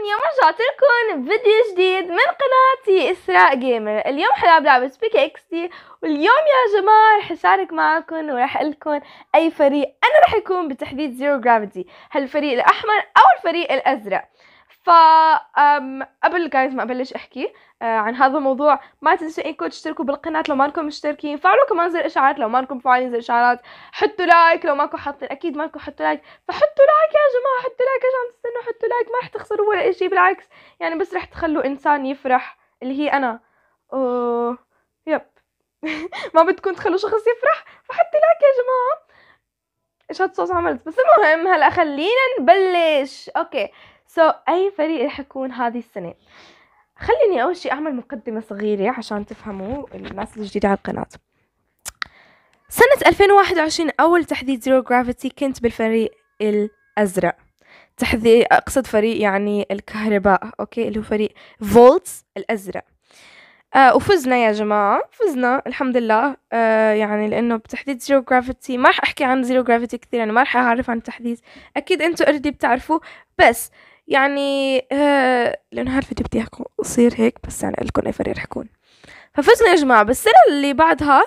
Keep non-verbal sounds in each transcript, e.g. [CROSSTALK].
اليوم رجعت لكم بفيديو جديد من قناتي اسراء جيمر اليوم حلعب لعبة سبيك اكس دي واليوم يا جماعة رح اشارك معكم ورح لكم اي فريق انا رح يكون بتحديد زيرو جرافيتي هل الفريق الاحمر او الفريق الازرق ف قبل جايز ما ابلش احكي آه، عن هذا الموضوع ما تنسوا انكم تشتركوا بالقناه لو ما انكم مشتركين فعلوا كمان زر اشعارات لو ما انكم زر اشعارات حطوا لايك لو ما انكم حاطين اكيد ما انكم حطوا لايك فحطوا لايك يا جماعه حطوا لايك عشان تستنوا حطوا لايك ما رح تخسروا ولا شيء بالعكس يعني بس رح تخلوا انسان يفرح اللي هي انا أوه... يب [LAUGHS] ما بدكم تخلوا شخص يفرح فحطوا لايك يا جماعه ايش الصوص عملت بس المهم هلا خلينا نبلش اوكي سو so, اي فريق رح يكون هذه السنه خليني اول شيء اعمل مقدمه صغيره عشان تفهموا الناس الجديده على القناه سنة 2021 أول تحديد زيرو جرافيتي كنت بالفريق الأزرق تحدي أقصد فريق يعني الكهرباء أوكي اللي هو فريق فولتس الأزرق آه وفزنا يا جماعة فزنا الحمد لله آه يعني لأنه بتحديد زيرو جرافيتي ما رح أحكي عن زيرو جرافيتي كثير أنا ما رح أعرف عن التحديث أكيد أنتوا أردي بتعرفوا بس يعني آه لأنه هالفيديو بدي أحكم يصير هيك بس يعني لكم أي فريق رح يكون ففزنا يا جماعة بالسنة اللي بعدها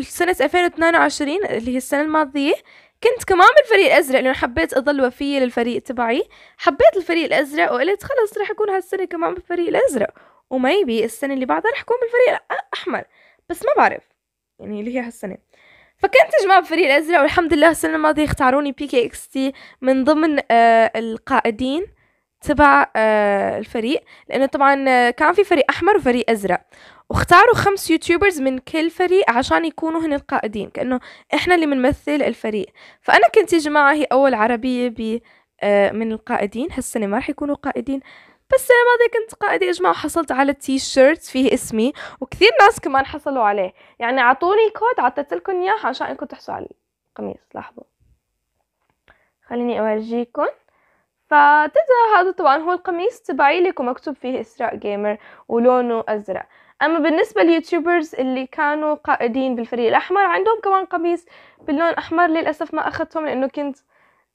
سنة 2022 اللي هي السنة الماضية كنت كمان بالفريق الأزرق لأنه حبيت أضل وفية للفريق تبعي حبيت الفريق الأزرق وقلت خلص رح أكون هالسنة كمان بالفريق الأزرق وميبي السنة اللي بعدها رح أكون بالفريق الأحمر بس ما بعرف يعني اللي هي هالسنة فكنت يا جماعة بفريق الأزرق والحمد لله السنة الماضية اختاروني بي كي اكس تي من ضمن آه القائدين تبع آه، الفريق لانه طبعا آه، كان في فريق احمر وفريق ازرق واختاروا خمس يوتيوبرز من كل فريق عشان يكونوا هن القائدين كانه احنا اللي بنمثل الفريق فانا كنت يا جماعه هي اول عربيه ب آه، من القائدين هالسنه ما راح يكونوا قائدين بس السنه الماضيه كنت قائده يا جماعه وحصلت على تي شيرت فيه اسمي وكثير ناس كمان حصلوا عليه يعني اعطوني كود عطيت لكم اياه عشان انكم تحصلوا على القميص لاحظوا خليني اورجيكم فتبدأ هذا طبعا هو القميص تبعي اللي مكتوب فيه إسراء جيمر ولونه أزرق أما بالنسبة لليوتيوبرز اللي كانوا قائدين بالفريق الأحمر عندهم كمان قميص باللون أحمر للأسف ما أخذتهم لأنه كنت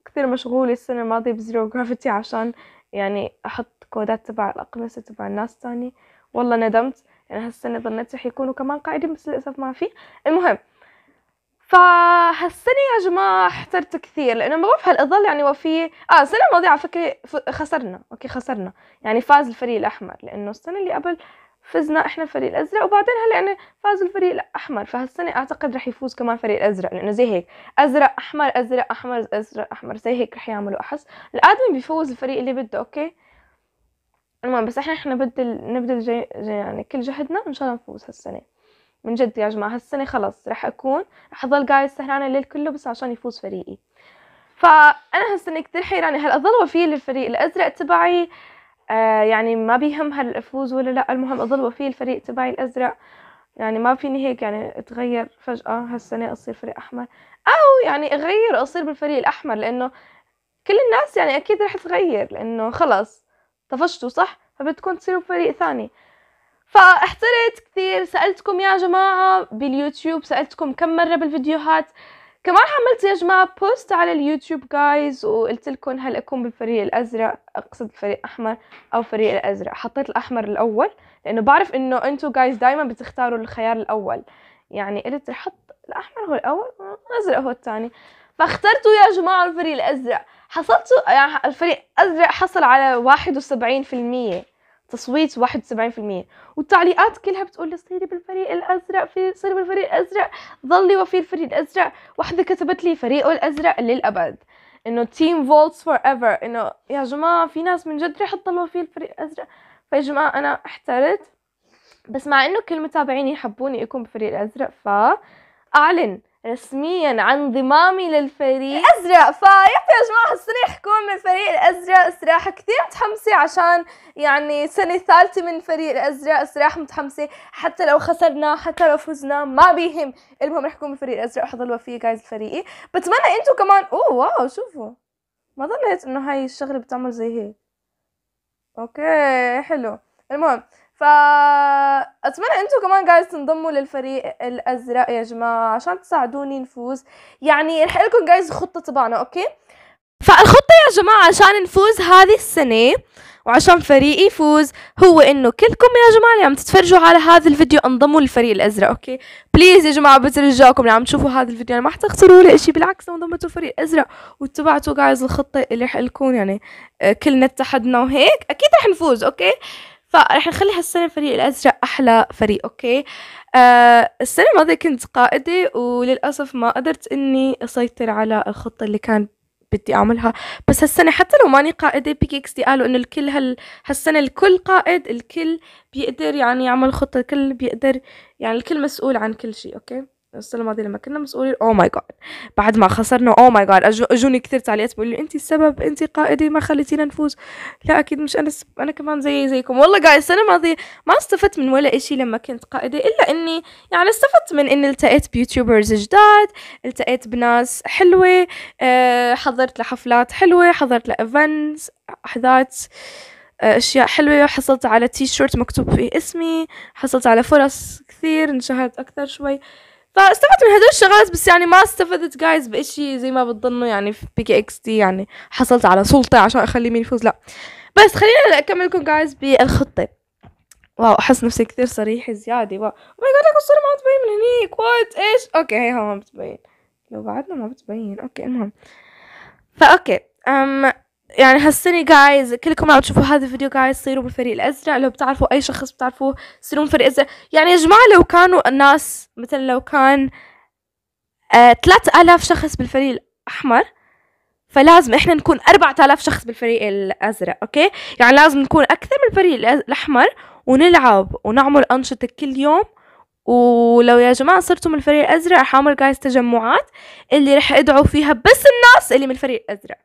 كثير مشغولة السنة الماضية بزيرو جرافيتي عشان يعني أحط كودات تبع الأقمصة تبع الناس تاني والله ندمت يعني هالسنة ظنيت رح يكونوا كمان قائدين بس للأسف ما في المهم فهالسنة يا جماعة احترت كثير لأنه هل أظل يعني وفي آه السنة الماضية على فكرة خسرنا أوكي خسرنا يعني فاز الفريق الأحمر لأنه السنة اللي قبل فزنا احنا الفريق الازرق وبعدين هلا يعني فاز الفريق الاحمر فهالسنه اعتقد رح يفوز كمان فريق الازرق لانه زي هيك ازرق احمر ازرق احمر ازرق احمر زي هيك رح يعملوا احس الادمي بيفوز الفريق اللي بده اوكي المهم بس احنا احنا بدل نبذل يعني كل جهدنا ان شاء الله نفوز هالسنه من جد يا جماعة هالسنة خلص رح أكون رح أضل قاعدة سهرانة الليل كله بس عشان يفوز فريقي فأنا هالسنة كتير حيرانة هل أضل وفية للفريق الأزرق تبعي آه يعني ما بيهم هل أفوز ولا لا المهم أضل وفية للفريق تبعي الأزرق يعني ما فيني هيك يعني اتغير فجأة هالسنة أصير فريق أحمر أو يعني أغير أصير بالفريق الأحمر لأنه كل الناس يعني أكيد رح تغير لأنه خلص طفشتوا صح فبدكم تصيروا بفريق ثاني فاحترت كثير سالتكم يا جماعه باليوتيوب سالتكم كم مره بالفيديوهات كمان عملت يا جماعه بوست على اليوتيوب جايز وقلت لكم هل اكون بالفريق الازرق اقصد الفريق الاحمر او فريق الازرق حطيت الاحمر الاول لانه بعرف انه انتم جايز دائما بتختاروا الخيار الاول يعني قلت رح احط الاحمر هو الاول الازرق هو الثاني فاخترتوا يا جماعه الفريق الازرق حصلتوا يعني الفريق الازرق حصل على 71% تصويت 71% والتعليقات كلها بتقول لي صيري بالفريق الازرق في صيري بالفريق الازرق ظلي وفي الفريق الازرق واحده كتبت لي فريقه الازرق للابد انه تيم فولتس فور ايفر انه يا جماعه في ناس من جد رح تضلوا في الفريق الازرق فيا جماعه انا احترت بس مع انه كل متابعيني يحبوني يكون بفريق الازرق فاعلن رسميا عن انضمامي للفريق الازرق فيب يا جماعه السنه حكون من الفريق الازرق صراحه كثير متحمسه عشان يعني سنه ثالثه من فريق الازرق صراحه متحمسه حتى لو خسرنا حتى لو فزنا ما بيهم المهم رح كون من الفريق الازرق وحضل وفيه جايز فريقي بتمنى انتم كمان اوه واو شوفوا ما ظنيت انه هاي الشغله بتعمل زي هيك اوكي حلو المهم فاتمنى انتم كمان جايز تنضموا للفريق الازرق يا جماعه عشان تساعدوني نفوز يعني رح لكم جايز خطه تبعنا اوكي فالخطه يا جماعه عشان نفوز هذه السنه وعشان فريقي يفوز هو انه كلكم يا جماعه اللي عم تتفرجوا على هذا الفيديو انضموا للفريق الازرق اوكي بليز يا جماعه بترجاكم اللي عم تشوفوا هذا الفيديو يعني ما حتخسروا ولا شيء بالعكس لو انضمتوا الفريق الازرق واتبعتوا جايز الخطه اللي رح لكم يعني آه، كلنا اتحدنا وهيك اكيد رح نفوز اوكي فرح نخلي هالسنة الفريق الأزرق أحلى فريق أوكي آه السنة الماضية كنت قائدة وللأسف ما قدرت إني أسيطر على الخطة اللي كان بدي اعملها بس هالسنه حتى لو ماني قائده بيكيكس اكس دي قالوا انه الكل هال هالسنه الكل قائد الكل بيقدر يعني يعمل خطه الكل بيقدر يعني الكل مسؤول عن كل شيء اوكي السنه الماضيه لما كنا مسؤولين او ماي جاد بعد ما خسرنا او ماي جاد اجوني كثير تعليقات بيقولوا انت السبب انت قائدي ما خليتينا نفوز لا اكيد مش انا سب... انا كمان زي زيكم والله قاعد السنه الماضيه ما استفدت من ولا إشي لما كنت قائده الا اني يعني استفدت من اني التقيت بيوتيوبرز جداد التقيت بناس حلوه أه حضرت لحفلات حلوه حضرت لايفنتس احداث آه، اشياء حلوه حصلت على تي شيرت مكتوب فيه اسمي حصلت على فرص كثير انشهرت اكثر شوي أه فاستفدت من هدول الشغلات بس يعني ما استفدت جايز بإشي زي ما بتظنوا يعني في بي كي اكس تي يعني حصلت على سلطة عشان اخلي مين يفوز لا بس خلينا هلا اكمل لكم جايز بالخطة واو احس نفسي كثير صريحة زيادة واو ماي oh جاد الصورة ما بتبين من هنيك وات ايش اوكي هيها ما بتبين لو بعدنا ما بتبين اوكي المهم فاوكي أم يعني هالسنة جايز كلكم عم تشوفوا هذا الفيديو جايز صيروا بالفريق الأزرق لو بتعرفوا أي شخص بتعرفوه صيروا بالفريق الأزرق يعني يا جماعة لو كانوا الناس مثلا لو كان ثلاث آه آلاف شخص بالفريق الأحمر فلازم احنا نكون آلاف شخص بالفريق الازرق اوكي يعني لازم نكون اكثر من الفريق الاحمر ونلعب ونعمل انشطه كل يوم ولو يا جماعة صرتوا من الفريق الأزرق رح أعمل جايز تجمعات اللي رح أدعو فيها بس الناس اللي من الفريق الأزرق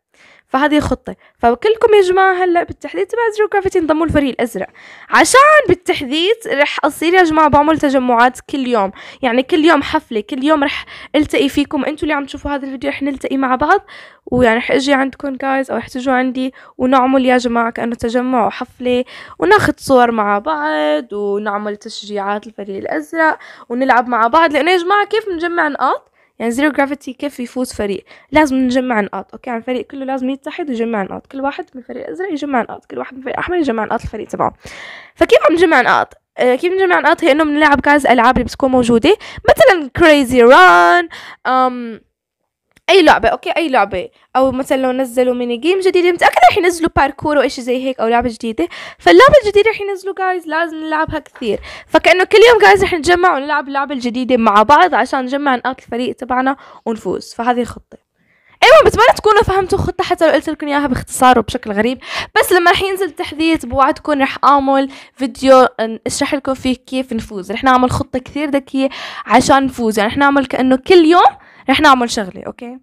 فهذه خطة فكلكم يا جماعة هلا بالتحديد تبع جرافيتي انضموا الفريق الأزرق عشان بالتحديد رح أصير يا جماعة بعمل تجمعات كل يوم يعني كل يوم حفلة كل يوم رح التقي فيكم انتوا اللي عم تشوفوا هذا الفيديو رح نلتقي مع بعض ويعني رح اجي عندكم جايز او رح تجوا عندي ونعمل يا جماعة كأنه تجمع وحفلة وناخذ صور مع بعض ونعمل تشجيعات الفريق الأزرق ونلعب مع بعض لأنه يا جماعة كيف بنجمع نقاط يعني زيرو جرافيتي كيف يفوز فريق لازم نجمع نقاط اوكي يعني الفريق كله لازم يتحد ويجمع نقاط كل واحد من الفريق الازرق يجمع نقاط كل واحد من الفريق الاحمر يجمع نقاط الفريق تبعه فكيف عم نجمع نقاط آه كيف نجمع نقاط هي انه بنلعب كاز العاب اللي بتكون موجوده مثلا كريزي ران اي لعبه اوكي اي لعبه او مثلا لو نزلوا ميني جيم جديده متاكده رح ينزلوا باركور وإشي زي هيك او لعبه جديده فاللعبه الجديده رح ينزلوا جايز لازم نلعبها كثير فكانه كل يوم جايز رح نتجمع ونلعب اللعبه الجديده مع بعض عشان نجمع نقاط الفريق تبعنا ونفوز فهذه الخطه ايوه بتمنى تكونوا فهمتوا الخطه حتى لو قلت لكم اياها باختصار وبشكل غريب بس لما رح ينزل التحديث بوعدكم رح اعمل فيديو اشرح لكم فيه كيف نفوز رح نعمل خطه كثير ذكيه عشان نفوز يعني رح نعمل كانه كل يوم رح نعمل شغله اوكي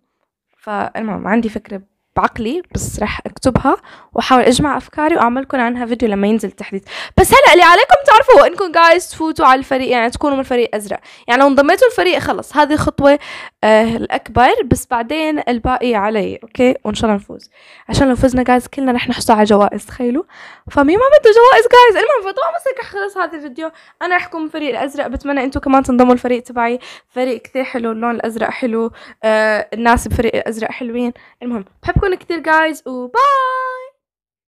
فالمهم عندي فكره بعقلي بس رح اكتبها واحاول اجمع افكاري واعملكم عنها فيديو لما ينزل التحديث بس هلا اللي عليكم تعرفوا انكم جايز تفوتوا على الفريق يعني تكونوا من الفريق ازرق يعني لو انضميتوا الفريق خلص هذه الخطوه آه الاكبر بس بعدين الباقي علي اوكي وان شاء الله نفوز عشان لو فزنا جايز كلنا رح نحصل على جوائز تخيلوا فمين ما بده جوائز جايز المهم فطبعا بس رح خلص هذا الفيديو انا رح اكون الفريق الازرق بتمنى انتم كمان تنضموا الفريق تبعي فريق كثير حلو اللون الازرق حلو آه الناس بفريق الازرق حلوين المهم بحبكم كثير جايز وباي Bye!